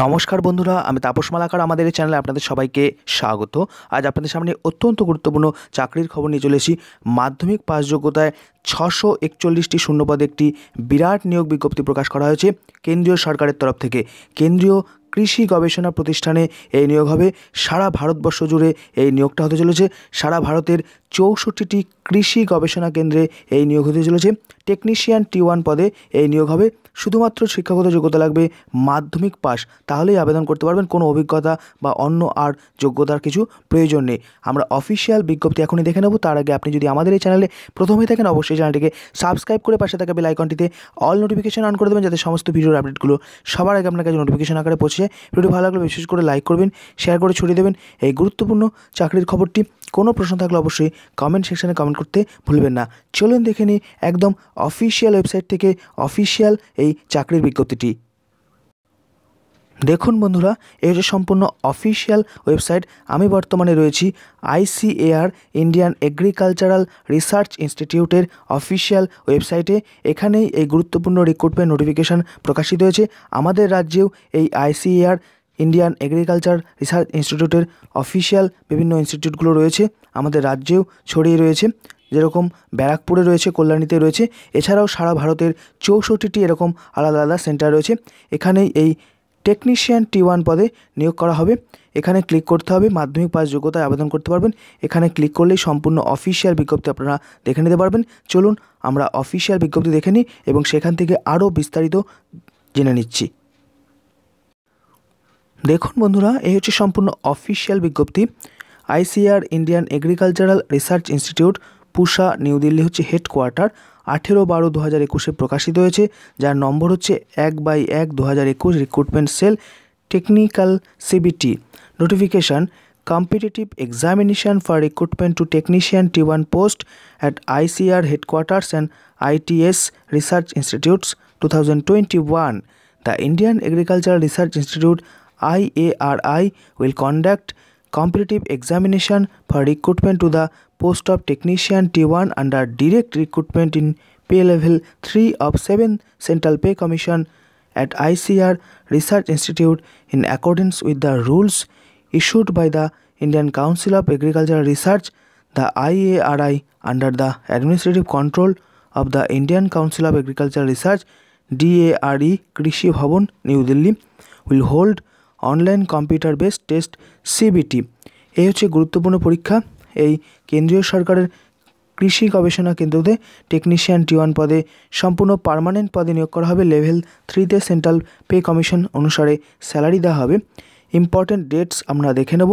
নমস্কার বন্ধুরা আমি তাপস মালাকার আমাদের এই চ্যানেলে আপনাদের সবাইকে স্বাগত আজ আপনাদের সামনে অত্যন্ত গুরুত্বপূর্ণ চাকরির খবর নিয়ে চলে এসেছি মাধ্যমিক পাসযোগ্যতায় ছশো একচল্লিশটি শূন্যপদে একটি বিরাট নিয়োগ বিজ্ঞপ্তি প্রকাশ করা হয়েছে কেন্দ্রীয় সরকারের তরফ থেকে কেন্দ্রীয় কৃষি গবেষণা প্রতিষ্ঠানে এই নিয়োগ হবে সারা ভারতবর্ষ জুড়ে এই নিয়োগটা হতে চলেছে সারা ভারতের চৌষট্টিটি কৃষি গবেষণা কেন্দ্রে এই নিয়োগ হতে চলেছে টেকনিশিয়ান টি ওয়ান পদে এই নিয়োগ হবে শুধুমাত্র শিক্ষাগত যোগ্যতা লাগবে মাধ্যমিক পাশ তাহলেই আবেদন করতে পারবেন কোনো অভিজ্ঞতা বা অন্য আর যোগ্যতার কিছু প্রয়োজন নেই আমরা অফিসিয়াল বিজ্ঞপ্তি এখনই দেখে নেব তার আগে আপনি যদি আমাদের এই চ্যানেলে প্রথমে থাকেন অবশ্যই চ্যানেলটিকে সাবস্ক্রাইব করে পাশে থাকা বেল আইকনটিতে অল নোটিফিকেশন অন করে দেবেন যাতে সমস্ত ভিডিওর আপডেটগুলো সবার আগে আপনার কাছে নোটিফিকেশন আকারে পৌঁছে ভিডিও ভালো লাগলে বিশেষ করে লাইক করবেন শেয়ার করে ছড়িয়ে দেবেন এই গুরুত্বপূর্ণ চাকরির খবরটি কোনো প্রশ্ন থাকলে অবশ্যই কমেন্ট সেকশানে কমেন্ট করতে ভুলবেন না চলুন দেখে নিই একদম অফিসিয়াল ওয়েবসাইট থেকে অফিসিয়াল এই চাকরির বিজ্ঞপ্তিটি দেখুন বন্ধুরা এই হচ্ছে সম্পূর্ণ অফিসিয়াল ওয়েবসাইট আমি বর্তমানে রয়েছি আইসিএআর ইন্ডিয়ান এগ্রিকালচারাল রিসার্চ ইনস্টিটিউটের অফিসিয়াল ওয়েবসাইটে এখানেই এই গুরুত্বপূর্ণ রিক্রুটমেন্ট নোটিফিকেশান প্রকাশিত হয়েছে আমাদের রাজ্যেও এই আইসিএআর ইন্ডিয়ান এগ্রিকালচার রিসার্চ ইনস্টিটিউটের অফিসিয়াল বিভিন্ন ইনস্টিটিউটগুলো রয়েছে আমাদের রাজ্যেও ছড়িয়ে রয়েছে যেরকম ব্যারাকপুরে রয়েছে কল্যাণীতে রয়েছে এছাড়াও সারা ভারতের চৌষট্টিটি এরকম আলাদা আলাদা সেন্টার রয়েছে এখানেই এই টেকনিশিয়ান টি ওয়ান পদে নিয়োগ করা হবে এখানে ক্লিক করতে হবে মাধ্যমিক পাস যোগ্যতায় আবেদন করতে পারবেন এখানে ক্লিক করলেই সম্পূর্ণ অফিসিয়াল বিজ্ঞপ্তি আপনারা দেখে নিতে পারবেন চলুন আমরা অফিসিয়াল বিজ্ঞপ্তি দেখে নিই এবং সেখান থেকে আরও বিস্তারিত জেনে নিচ্ছি দেখুন বন্ধুরা এই হচ্ছে সম্পূর্ণ অফিসিয়াল বিজ্ঞপ্তি ICR Indian agricultural research institute Pusa new Delhi হচ্ছে হেডকোয়ার্টার আঠেরো বারো দু হাজার একুশে প্রকাশিত হয়েছে যার নম্বর হচ্ছে এক বাই এক দু হাজার একুশ recruitment cell technical CBT notification competitive examination for recruitment to technician T one post at ICR headquarters and its research institutes two thousand twenty one the Indian agricultural research institute IARI will conduct competitive examination for recruitment to the post of technician T1 under direct recruitment in pay level 3 of 7 Central Pay Commission at ICR Research Institute in accordance with the rules issued by the Indian Council of Agricultural Research, the IARI, under the administrative control of the Indian Council of Agricultural Research, DARE, Krishi Bhavan, New Delhi, will hold online computer base test CBT এই হচ্ছে গুরুত্বপূর্ণ পরীক্ষা এই কেন্দ্রীয় সরকারের কৃষি গবেষণা কেন্দ্রতে technician T one পদে সম্পূর্ণ পারমানেন্ট পদে নিয়োগ করা হবে লেভেল থ্রিতে সেন্ট্রাল পে কমিশন অনুসারে স্যালারি দেওয়া হবে ইম্পর্টেন্ট ডেটস আমরা দেখে নেব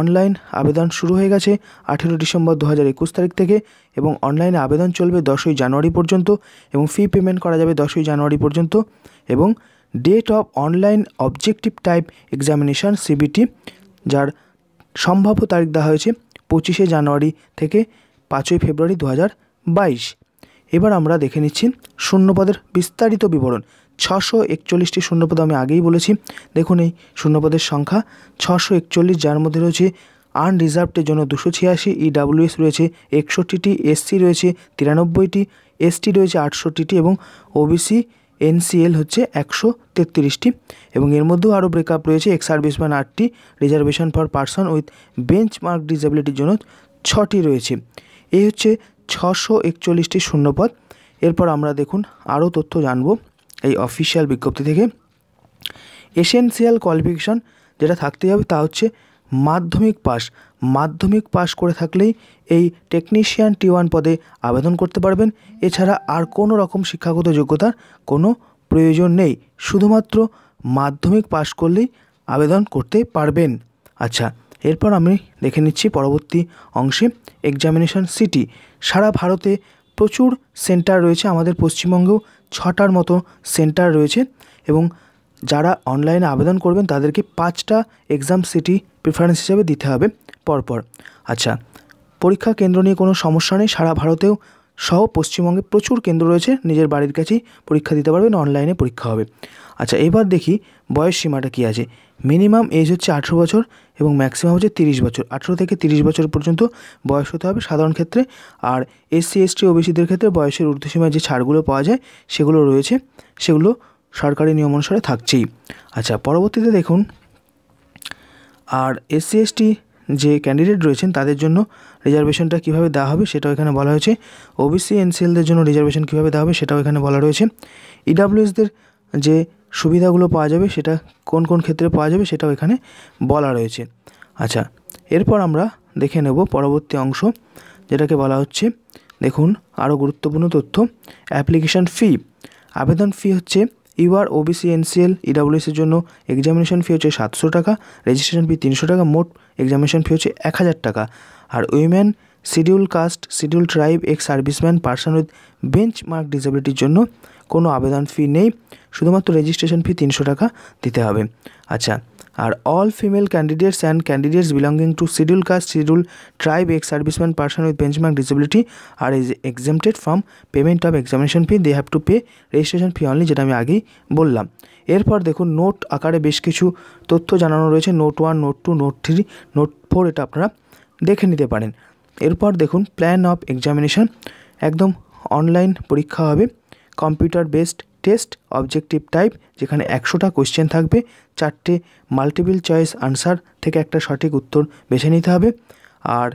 অনলাইন আবেদন শুরু হয়ে গেছে আঠেরো ডিসেম্বর দু হাজার একুশ তারিখ থেকে এবং অনলাইনে আবেদন চলবে দশই জানুয়ারি পর্যন্ত এবং ফি পেমেন্ট করা যাবে দশই জানুয়ারি পর্যন্ত এবং date of online objective type examination CBT যার সম্ভাব্য তারিখ দেওয়া হয়েছে পঁচিশে জানুয়ারি থেকে পাঁচই ফেব্রুয়ারি দু এবার আমরা দেখে নিচ্ছি শূন্যপদের বিস্তারিত বিবরণ ছশো একচল্লিশটি শূন্যপদ আমি আগেই বলেছি দেখুন এই শূন্যপদের সংখ্যা ছশো একচল্লিশ যার মধ্যে রয়েছে আনরিজার্ভডের জন্য দুশো ছিয়াশি ইডাব্লিউএস e রয়েছে একষট্টিটি এসসি রয়েছে তিরানব্বইটি এসটি রয়েছে আটষট্টিটি এবং ওবিসি এনসিএল হচ্ছে একশো তেত্রিশটি এবং এর মধ্যেও আরও ব্রেকআপ রয়েছে এক্স ম্যান আটটি reservation for person with benchmark ডিসেবিলিটির জন্য ছটি রয়েছে এই হচ্ছে ছশো একচল্লিশটি শূন্যপদ এরপর আমরা দেখুন আরও তথ্য জানব এই অফিসিয়াল বিজ্ঞপ্তি থেকে এসেন্সিয়াল কোয়ালিফিকেশন যেটা থাকতে হবে তা হচ্ছে মাধ্যমিক পাস মাধ্যমিক পাস করে থাকলেই এই টেকনিশিয়ান টি ওয়ান পদে আবেদন করতে পারবেন এছাড়া আর কোনো রকম শিক্ষাগত যোগ্যতার কোনো প্রয়োজন নেই শুধুমাত্র মাধ্যমিক পাশ করলেই আবেদন করতে পারবেন আচ্ছা এরপর আমি দেখে নিচ্ছি পরবর্তী অংশে এক্সামিনেশন সিটি সারা ভারতে প্রচুর সেন্টার রয়েছে আমাদের পশ্চিমবঙ্গেও ছটার মতো সেন্টার রয়েছে এবং যারা অনলাইনে আবেদন করবেন তাদেরকে পাঁচটা এক্সাম সিটি প্রিফারেন্স হিসেবে দিতে হবে পরপর আচ্ছা পরীক্ষা কেন্দ্র নিয়ে কোনো সমস্যা নেই সারা ভারতেও সহ পশ্চিমবঙ্গে প্রচুর কেন্দ্র রয়েছে নিজের বাড়ির কাছেই পরীক্ষা দিতে পারবেন অনলাইনে পরীক্ষা হবে আচ্ছা এবার দেখি বয়স সীমাটা কী আছে মিনিমাম এজ হচ্ছে আঠেরো বছর এবং ম্যাক্সিমাম হচ্ছে তিরিশ বছর আঠেরো থেকে তিরিশ বছর পর্যন্ত বয়স হতে হবে সাধারণ ক্ষেত্রে আর এসসি এসটি ওবিসিদের ক্ষেত্রে বয়সের ঊর্ধ্বসীমায় যে ছাড়গুলো পাওয়া যায় সেগুলো রয়েছে সেগুলো সরকারি নিয়ম অনুসারে থাকছেই আচ্ছা পরবর্তীতে দেখুন আর এসসি এসটি যে ক্যান্ডিডেট রয়েছেন তাদের জন্য রিজার্ভেশনটা কীভাবে দেওয়া হবে সেটাও এখানে বলা হয়েছে ওবিসি এনসিএলদের জন্য রিজার্ভেশন কীভাবে দেওয়া হবে সেটাও এখানে বলা রয়েছে ইডাব্লিউএসদের e যে সুবিধাগুলো পাওয়া যাবে সেটা কোন কোন ক্ষেত্রে পাওয়া যাবে সেটাও এখানে বলা রয়েছে আচ্ছা এরপর আমরা দেখে নেব পরবর্তী অংশ যেটাকে বলা হচ্ছে দেখুন আরও গুরুত্বপূর্ণ তথ্য অ্যাপ্লিকেশান ফি আবেদন ফি হচ্ছে ইউআর ওবিসি এনসিএল ইডাব্লিউএসের জন্য এক্সামিনেশন ফি হচ্ছে সাতশো টাকা রেজিস্ট্রেশন ফি তিনশো টাকা মোট এক্সামিনেশন ফি হচ্ছে এক হাজার টাকা আর women schedule caste schedule tribe ex serviceman person with benchmark ডিসেবিলিটির জন্য কোনো আবেদন ফি নেই শুধুমাত্র রেজিস্ট্রেশন ফি তিনশো টাকা দিতে হবে আচ্ছা আর all female candidates and candidates belonging to schedule caste schedule tribe ex serviceman person with benchmark disability are is exempted from payment of examination fee they have to pay registration fee only যেটা আমি আগেই বললাম এরপর দেখুন note আকারে বেশ কিছু তথ্য জানানো রয়েছে note one note two note three note four এটা আপনারা দেখে নিতে পারেন এরপর দেখুন প্ল্যান অফ এক্সামিনেশন একদম অনলাইন পরীক্ষা হবে computer based test objective type যেখানে একশোটা কোয়েশ্চেন থাকবে চারটে মাল্টিপল চয়েস আনসার থেকে একটা সঠিক উত্তর বেছে নিতে হবে আর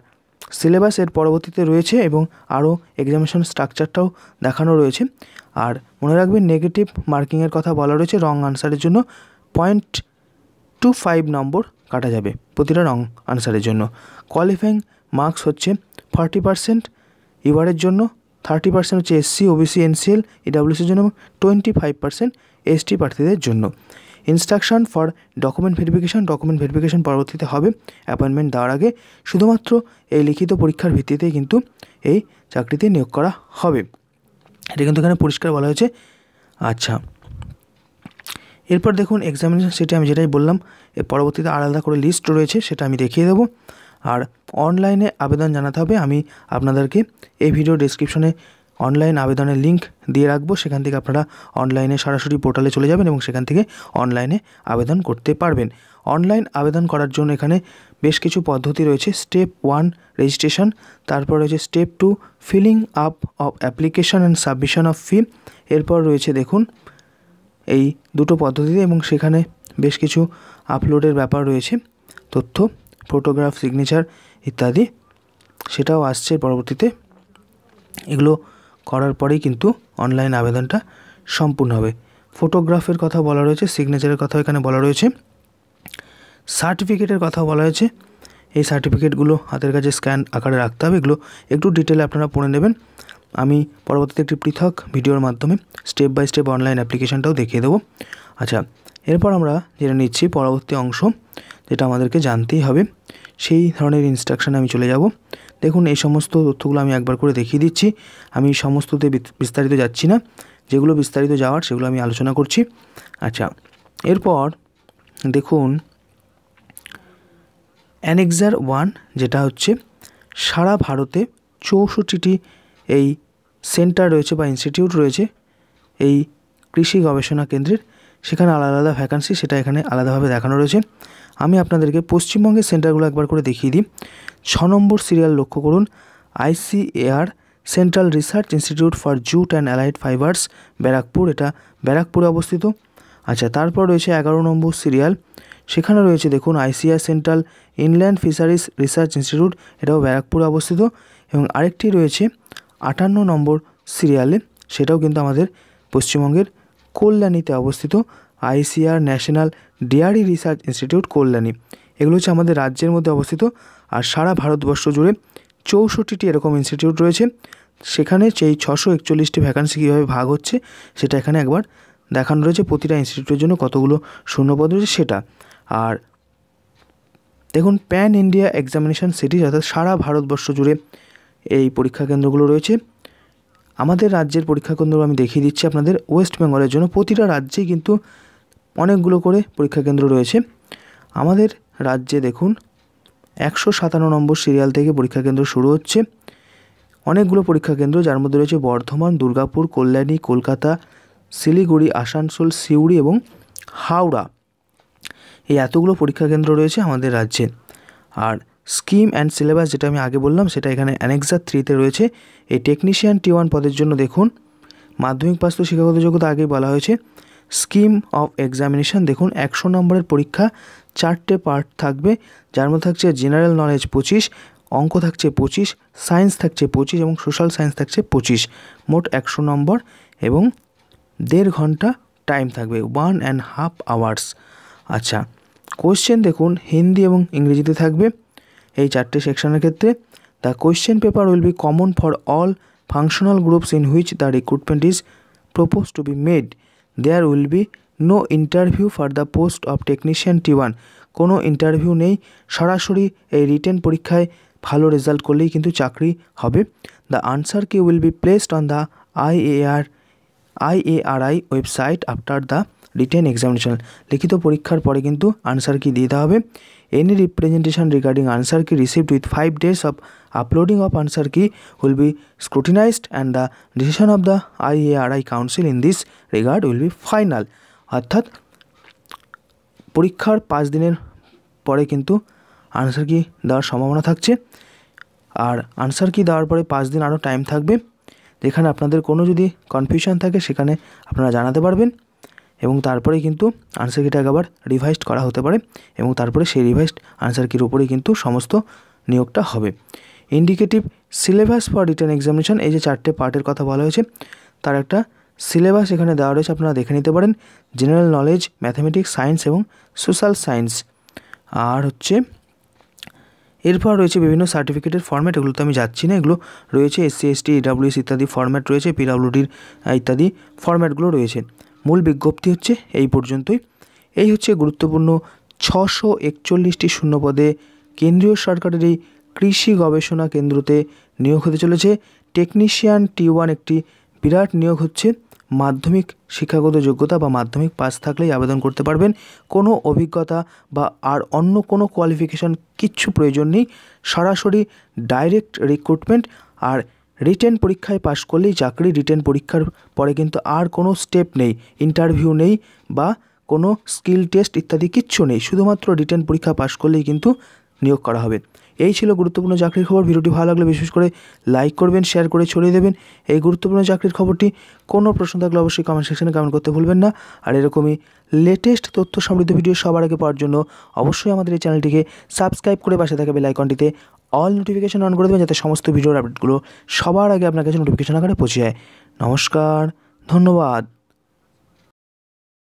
সিলেবাস এর পরবর্তীতে রয়েছে এবং আরও এক্সামিনেশন স্ট্রাকচারটাও দেখানো রয়েছে আর মনে রাখবেন নেগেটিভ মার্কিংয়ের কথা বলা রয়েছে রং আনসারের জন্য পয়েন্ট টু ফাইভ নম্বর কাটা যাবে প্রতিটা রং আনসারের জন্য কোয়ালিফাইং মার্কস হচ্ছে ফর্টি পারসেন্ট ইভারের জন্য থার্টি পার্সেন্ট হচ্ছে এসসি ওবিসি এনসিএল ইডাব্লিউসির জন্য এবং টোয়েন্টি ফাইভ পার্সেন্ট এসটি প্রার্থীদের জন্য instruction for document verification document verification পরবর্তীতে হবে অ্যাপয়েন্টমেন্ট দেওয়ার আগে শুধুমাত্র এই লিখিত পরীক্ষার ভিত্তিতে কিন্তু এই চাকরিতে নিয়োগ করা হবে এটা কিন্তু এখানে পরিষ্কার বলা হয়েছে আচ্ছা এরপর দেখুন এক্সামিনেশন সেটি আমি যেটাই বললাম এর পরবর্তীতে আলাদা করে লিস্ট রয়েছে সেটা আমি দেখিয়ে দেবো আর অনলাইনে আবেদন জানাতে হবে আমি আপনাদেরকে এই ভিডিও ডিসক্রিপশনে অনলাইন আবেদনের লিঙ্ক দিয়ে রাখবো সেখান থেকে আপনারা অনলাইনে সরাসরি পোর্টালে চলে যাবেন এবং সেখান থেকে অনলাইনে আবেদন করতে পারবেন অনলাইন আবেদন করার জন্য এখানে বেশ কিছু পদ্ধতি রয়েছে স্টেপ ওয়ান রেজিস্ট্রেশন তারপর রয়েছে step two filling up of application and submission of fee এরপর রয়েছে দেখুন এই দুটো পদ্ধতিতে এবং সেখানে বেশ কিছু আপলোডের ব্যাপার রয়েছে তথ্য ফটোগ্রাফ সিগনেচার ইত্যাদি সেটাও আসছে পরবর্তীতে এগুলো করার পরেই কিন্তু অনলাইন আবেদনটা সম্পূর্ণ হবে ফটোগ্রাফের কথা বলা রয়েছে সিগনেচারের কথা এখানে বলা রয়েছে সার্টিফিকেটের কথা বলা হয়েছে এই সার্টিফিকেটগুলো হাতের কাছে স্ক্যান আকারে রাখতে হবে এগুলো একটু ডিটেলে আপনারা পড়ে নেবেন আমি পরবর্তীতে একটি পৃথক ভিডিওর মাধ্যমে স্টেপ বাই স্টেপ অনলাইন অ্যাপ্লিকেশনটাও দেখিয়ে দেবো আচ্ছা এরপর আমরা যেটা নিচ্ছি পরবর্তী অংশ যেটা আমাদেরকে জানতেই হবে সেই ধরনের ইনস্ট্রাকশানে আমি চলে যাব দেখুন এই সমস্ত তথ্যগুলো আমি একবার করে দেখিয়ে দিচ্ছি আমি সমস্ততে বিস্তারিত যাচ্ছি না যেগুলো বিস্তারিত যাওয়ার সেগুলো আমি আলোচনা করছি আচ্ছা এরপর দেখুন অ্যানেক্সার ওয়ান যেটা হচ্ছে সারা ভারতে চৌষট্টিটি এই সেন্টার রয়েছে বা ইনস্টিটিউট রয়েছে এই কৃষি গবেষণা কেন্দ্রের সেখানে আলাদা আলাদা ভ্যাকান্সি সেটা এখানে আলাদাভাবে দেখানো রয়েছে আমি আপনাদেরকে পশ্চিমবঙ্গের সেন্টারগুলো একবার করে দেখিয়ে দিই ছ নম্বর সিরিয়াল লক্ষ্য করুন ICAR central research institute for jute and allied fibres Barrackpore এটা ব্যারাকপুরে অবস্থিত আচ্ছা তারপর রয়েছে এগারো নম্বর সিরিয়াল সেখানে রয়েছে দেখুন ICAR central inland fisheries research institute এটাও ব্যারাকপুরে অবস্থিত এবং আরেকটি রয়েছে আটান্ন নম্বর সিরিয়ালে সেটাও কিন্তু আমাদের পশ্চিমবঙ্গের কল্যাণীতে অবস্থিত ICAR national dairy research institute Kalyani এগুলো হচ্ছে আমাদের রাজ্যের মধ্যে অবস্থিত আর সারা ভারতবর্ষ জুড়ে চৌষট্টিটি এরকম ইনস্টিটিউট রয়েছে সেখানে সেই ছশো একচল্লিশটি ভ্যাকান্সি কীভাবে ভাগ হচ্ছে সেটা এখানে একবার দেখানো রয়েছে প্রতিটা ইনস্টিটিউটের জন্য কতগুলো শূন্যপদ রয়েছে সেটা আর দেখুন প্যান ইন্ডিয়া এক্সামিনেশান সিটি অর্থাৎ সারা ভারতবর্ষ জুড়ে এই পরীক্ষা কেন্দ্রগুলো রয়েছে আমাদের রাজ্যের পরীক্ষা কেন্দ্র আমি দেখিয়ে দিচ্ছি আপনাদের ওয়েস্ট বেঙ্গলের জন্য প্রতিটা রাজ্যেই কিন্তু অনেকগুলো করে পরীক্ষা কেন্দ্র রয়েছে আমাদের রাজ্যে দেখুন একশো সাতান্ন নম্বর সিরিয়াল থেকে পরীক্ষা কেন্দ্র শুরু হচ্ছে অনেকগুলো পরীক্ষা কেন্দ্র যার মধ্যে রয়েছে বর্ধমান দুর্গাপুর কল্যাণী কলকাতা শিলিগুড়ি আসানসোল সিউড়ি এবং হাওড়া এই এতগুলো পরীক্ষা কেন্দ্র রয়েছে আমাদের রাজ্যে আর স্কিম অ্যান্ড সিলেবাস যেটা আমি আগে বললাম সেটা এখানে অ্যানেক্সার থ্রিতে রয়েছে এই টেকনিশিয়ান টি ওয়ান পদের জন্য দেখুন মাধ্যমিক পাস তো শিক্ষাগত যোগ্যতা আগেই বলা হয়েছে স্কিম অফ এক্সামিনেশান দেখুন একশো নম্বরের পরীক্ষা চারটে পার্ট থাকবে যার মধ্যে থাকছে জেনারেল নলেজ পঁচিশ অঙ্ক থাকছে পঁচিশ সায়েন্স থাকছে পঁচিশ এবং সোশ্যাল সায়েন্স থাকছে পঁচিশ মোট একশো নম্বর এবং দেড় ঘন্টা টাইম থাকবে ওয়ান অ্যান্ড হাফ আওয়ার্স আচ্ছা কোশ্চেন দেখুন হিন্দি এবং ইংরেজিতে থাকবে এই চারটি সেকশনের ক্ষেত্রে the question paper will be common for all functional groups in which the recruitment is propose to be made there will be no interview for the post of technician T one কোনো interview নেই সরাসরি এই written পরীক্ষায় ভালো result করলেই কিন্তু চাকরি হবে the answer key will be placed on the IAR IARI website after the written examination লিখিত পরীক্ষার পরে কিন্তু আনসার কি দিতে হবে any representation regarding answer key received with five days of uploading of answer key will be scrutinised and the decision of the I A R I council in this regard will be final অর্থাৎ পরীক্ষার পাঁচ দিনের পরে কিন্তু answer কি দেওয়ার সম্ভাবনা থাকছে আর আনসার কি দেওয়ার পরে পাঁচ দিন আরও টাইম থাকবে যেখানে আপনাদের কোনো যদি কনফিউশন থাকে সেখানে আপনারা জানাতে পারবেন এবং তারপরে কিন্তু আনসার কিটাকে আবার রিভাইজড করা হতে পারে এবং তারপরে সেই রিভাইজড আনসার কির উপরেই কিন্তু সমস্ত নিয়োগটা হবে indicative syllabus for written examination এই যে চারটে পার্টের কথা বলা হয়েছে তার একটা সিলেবাস এখানে দেওয়া রয়েছে আপনারা দেখে নিতে পারেন জেনারেল নলেজ ম্যাথামেটিক্স সায়েন্স এবং সোশ্যাল সায়েন্স আর হচ্ছে এরপর রয়েছে বিভিন্ন সার্টিফিকেটের ফর্ম্যাট এগুলো তো আমি যাচ্ছি না এগুলো রয়েছে এসসি এসটি ইডাব্লিউএস ইত্যাদি ফর্ম্যাট রয়েছে পিডাব্লিউডির ইত্যাদি ফর্ম্যাটগুলো রয়েছে মূল বিজ্ঞপ্তি হচ্ছে এই পর্যন্তই এই হচ্ছে গুরুত্বপূর্ণ ছশো একচল্লিশটি শূন্যপদে কেন্দ্রীয় সরকারের এই কৃষি গবেষণা কেন্দ্রতে নিয়োগ হতে চলেছে টেকনিশিয়ান টি ওয়ান একটি বিরাট নিয়োগ হচ্ছে মাধ্যমিক শিক্ষাগত যোগ্যতা বা মাধ্যমিক পাস থাকলেই আবেদন করতে পারবেন কোনো অভিজ্ঞতা বা আর অন্য কোনো কোয়ালিফিকেশান কিচ্ছু প্রয়োজন নেই সরাসরি ডাইরেক্ট রিক্রুটমেন্ট আর রিটেন পরীক্ষায় পাশ করলেই চাকরি রিটেন পরীক্ষার পরে কিন্তু আর কোনো স্টেপ নেই ইন্টারভিউ নেই বা কোনো স্কিল টেস্ট ইত্যাদি কিচ্ছু নেই শুধুমাত্র রিটেন পরীক্ষা পাশ করলেই কিন্তু নিয়োগ করা হবে এই ছিল গুরুত্বপূর্ণ চাকরির খবর ভিডিওটি ভালো লাগলে বিশেষ করে লাইক করবেন শেয়ার করে ছড়িয়ে দেবেন এই গুরুত্বপূর্ণ চাকরির খবরটি কোনো প্রশ্ন থাকলে অবশ্যই কমেন্ট সেকশনে কমেন্ট করতে ভুলবেন না আর এরকমই লেটেস্ট তথ্য সমৃদ্ধ ভিডিও সবার আগে পাওয়ার জন্য অবশ্যই আমাদের এই চ্যানেলটিকে সাবস্ক্রাইব করে পাশে থাকা বেল আইকনটিতে অল নোটিফিকেশন অন করে দেবেন যাতে সমস্ত ভিডিওর আপডেটগুলো সবার আগে আপনার কাছে নোটিফিকেশান আকারে পৌঁছে যায় নমস্কার ধন্যবাদ